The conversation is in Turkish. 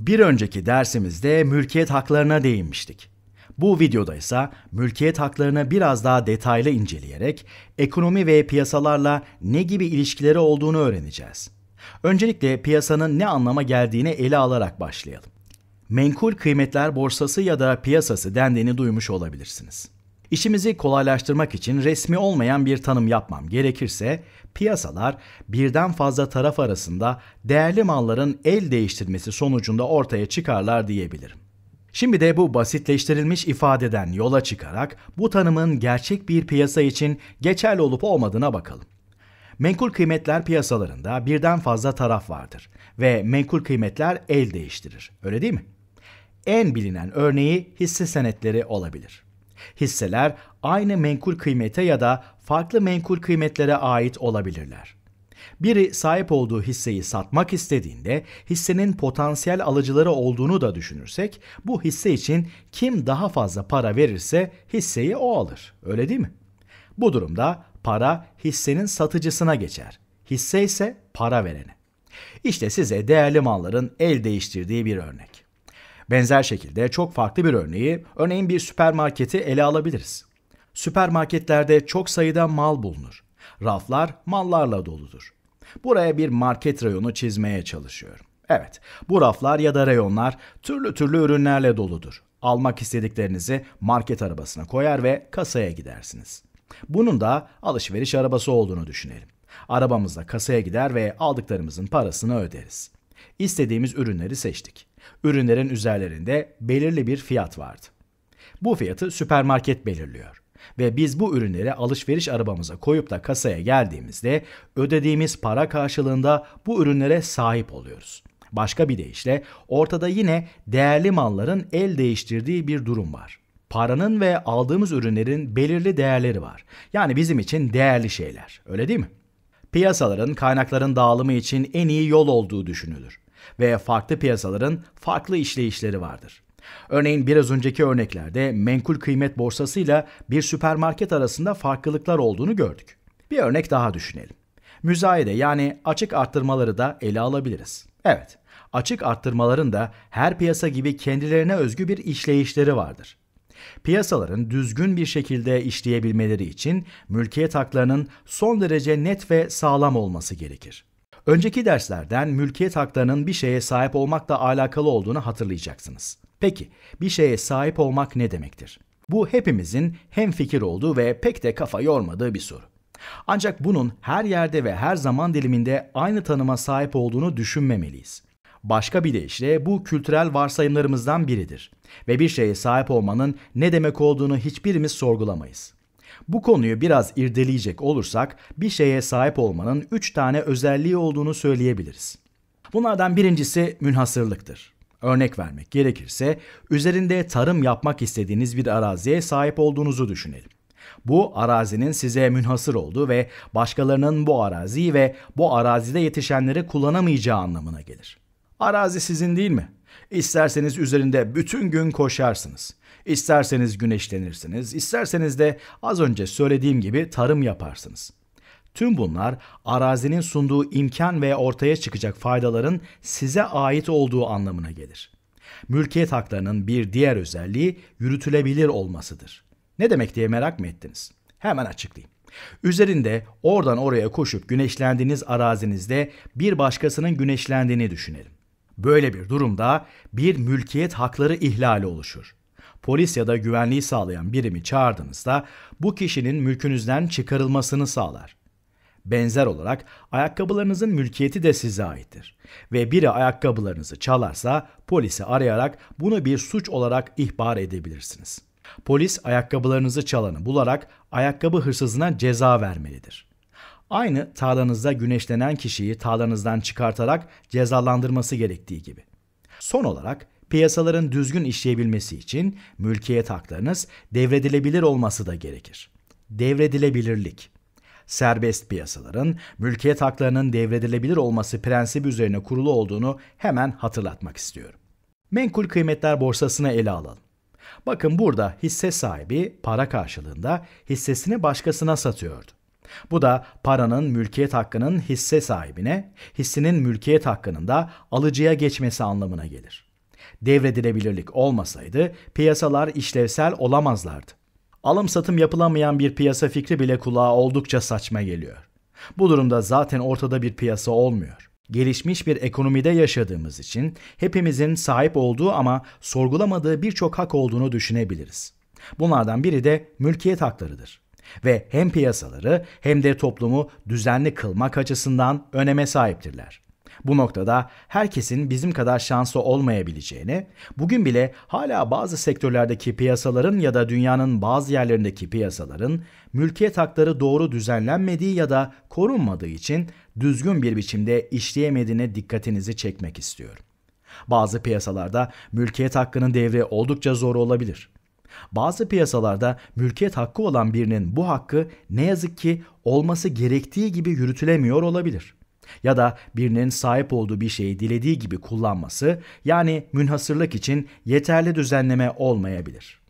Bir önceki dersimizde mülkiyet haklarına değinmiştik. Bu videoda ise mülkiyet haklarını biraz daha detaylı inceleyerek ekonomi ve piyasalarla ne gibi ilişkileri olduğunu öğreneceğiz. Öncelikle piyasanın ne anlama geldiğini ele alarak başlayalım. Menkul kıymetler borsası ya da piyasası dendiğini duymuş olabilirsiniz. İşimizi kolaylaştırmak için resmi olmayan bir tanım yapmam gerekirse, piyasalar birden fazla taraf arasında değerli malların el değiştirmesi sonucunda ortaya çıkarlar diyebilirim. Şimdi de bu basitleştirilmiş ifadeden yola çıkarak bu tanımın gerçek bir piyasa için geçerli olup olmadığına bakalım. Menkul kıymetler piyasalarında birden fazla taraf vardır ve menkul kıymetler el değiştirir. Öyle değil mi? En bilinen örneği hisse senetleri olabilir. Hisseler aynı menkul kıymete ya da farklı menkul kıymetlere ait olabilirler. Biri sahip olduğu hisseyi satmak istediğinde hissenin potansiyel alıcıları olduğunu da düşünürsek bu hisse için kim daha fazla para verirse hisseyi o alır. Öyle değil mi? Bu durumda para hissenin satıcısına geçer. Hisse ise para verene. İşte size değerli malların el değiştirdiği bir örnek. Benzer şekilde çok farklı bir örneği, örneğin bir süpermarketi ele alabiliriz. Süpermarketlerde çok sayıda mal bulunur. Raflar mallarla doludur. Buraya bir market rayonu çizmeye çalışıyorum. Evet, bu raflar ya da rayonlar türlü türlü ürünlerle doludur. Almak istediklerinizi market arabasına koyar ve kasaya gidersiniz. Bunun da alışveriş arabası olduğunu düşünelim. Arabamızla kasaya gider ve aldıklarımızın parasını öderiz. İstediğimiz ürünleri seçtik. Ürünlerin üzerlerinde belirli bir fiyat vardı. Bu fiyatı süpermarket belirliyor ve biz bu ürünleri alışveriş arabamıza koyup da kasaya geldiğimizde ödediğimiz para karşılığında bu ürünlere sahip oluyoruz. Başka bir deyişle ortada yine değerli malların el değiştirdiği bir durum var. Paranın ve aldığımız ürünlerin belirli değerleri var. Yani bizim için değerli şeyler. Öyle değil mi? piyasaların kaynakların dağılımı için en iyi yol olduğu düşünülür ve farklı piyasaların farklı işleyişleri vardır. Örneğin biraz önceki örneklerde menkul kıymet borsasıyla bir süpermarket arasında farklılıklar olduğunu gördük. Bir örnek daha düşünelim. Müzayede yani açık arttırmaları da ele alabiliriz. Evet, açık arttırmaların da her piyasa gibi kendilerine özgü bir işleyişleri vardır. Piyasaların düzgün bir şekilde işleyebilmeleri için mülkiyet haklarının son derece net ve sağlam olması gerekir. Önceki derslerden mülkiyet haklarının bir şeye sahip olmakla alakalı olduğunu hatırlayacaksınız. Peki bir şeye sahip olmak ne demektir? Bu hepimizin hem fikir olduğu ve pek de kafa yormadığı bir soru. Ancak bunun her yerde ve her zaman diliminde aynı tanıma sahip olduğunu düşünmemeliyiz. Başka bir deyişle bu kültürel varsayımlarımızdan biridir ve bir şeye sahip olmanın ne demek olduğunu hiçbirimiz sorgulamayız. Bu konuyu biraz irdeleyecek olursak bir şeye sahip olmanın 3 tane özelliği olduğunu söyleyebiliriz. Bunlardan birincisi münhasırlıktır. Örnek vermek gerekirse üzerinde tarım yapmak istediğiniz bir araziye sahip olduğunuzu düşünelim. Bu arazinin size münhasır olduğu ve başkalarının bu araziyi ve bu arazide yetişenleri kullanamayacağı anlamına gelir. Arazi sizin değil mi? İsterseniz üzerinde bütün gün koşarsınız. İsterseniz güneşlenirsiniz, isterseniz de az önce söylediğim gibi tarım yaparsınız. Tüm bunlar arazinin sunduğu imkan ve ortaya çıkacak faydaların size ait olduğu anlamına gelir. Mülkiyet haklarının bir diğer özelliği yürütülebilir olmasıdır. Ne demek diye merak mı ettiniz? Hemen açıklayayım. Üzerinde oradan oraya koşup güneşlendiğiniz arazinizde bir başkasının güneşlendiğini düşünelim. Böyle bir durumda bir mülkiyet hakları ihlali oluşur. Polis ya da güvenliği sağlayan birimi çağırdığınızda bu kişinin mülkünüzden çıkarılmasını sağlar. Benzer olarak ayakkabılarınızın mülkiyeti de size aittir. Ve biri ayakkabılarınızı çalarsa polisi arayarak bunu bir suç olarak ihbar edebilirsiniz. Polis ayakkabılarınızı çalanı bularak ayakkabı hırsızına ceza vermelidir. Aynı tağlanızda güneşlenen kişiyi tağlanızdan çıkartarak cezalandırması gerektiği gibi. Son olarak piyasaların düzgün işleyebilmesi için mülkiyet haklarınız devredilebilir olması da gerekir. Devredilebilirlik serbest piyasaların mülkiyet haklarının devredilebilir olması prensibi üzerine kurulu olduğunu hemen hatırlatmak istiyorum. Menkul kıymetler borsasını ele alalım. Bakın burada hisse sahibi para karşılığında hissesini başkasına satıyordu. Bu da paranın mülkiyet hakkının hisse sahibine, hissinin mülkiyet hakkının da alıcıya geçmesi anlamına gelir. Devredilebilirlik olmasaydı piyasalar işlevsel olamazlardı. Alım satım yapılamayan bir piyasa fikri bile kulağa oldukça saçma geliyor. Bu durumda zaten ortada bir piyasa olmuyor gelişmiş bir ekonomide yaşadığımız için hepimizin sahip olduğu ama sorgulamadığı birçok hak olduğunu düşünebiliriz. Bunlardan biri de mülkiyet haklarıdır ve hem piyasaları hem de toplumu düzenli kılmak açısından öneme sahiptirler. Bu noktada herkesin bizim kadar şanslı olmayabileceğini, bugün bile hala bazı sektörlerdeki piyasaların ya da dünyanın bazı yerlerindeki piyasaların mülkiyet hakları doğru düzenlenmediği ya da korunmadığı için düzgün bir biçimde işleyemediğine dikkatinizi çekmek istiyorum. Bazı piyasalarda mülkiyet hakkının devri oldukça zor olabilir. Bazı piyasalarda mülkiyet hakkı olan birinin bu hakkı ne yazık ki olması gerektiği gibi yürütülemiyor olabilir. Ya da birinin sahip olduğu bir şeyi dilediği gibi kullanması yani münhasırlık için yeterli düzenleme olmayabilir.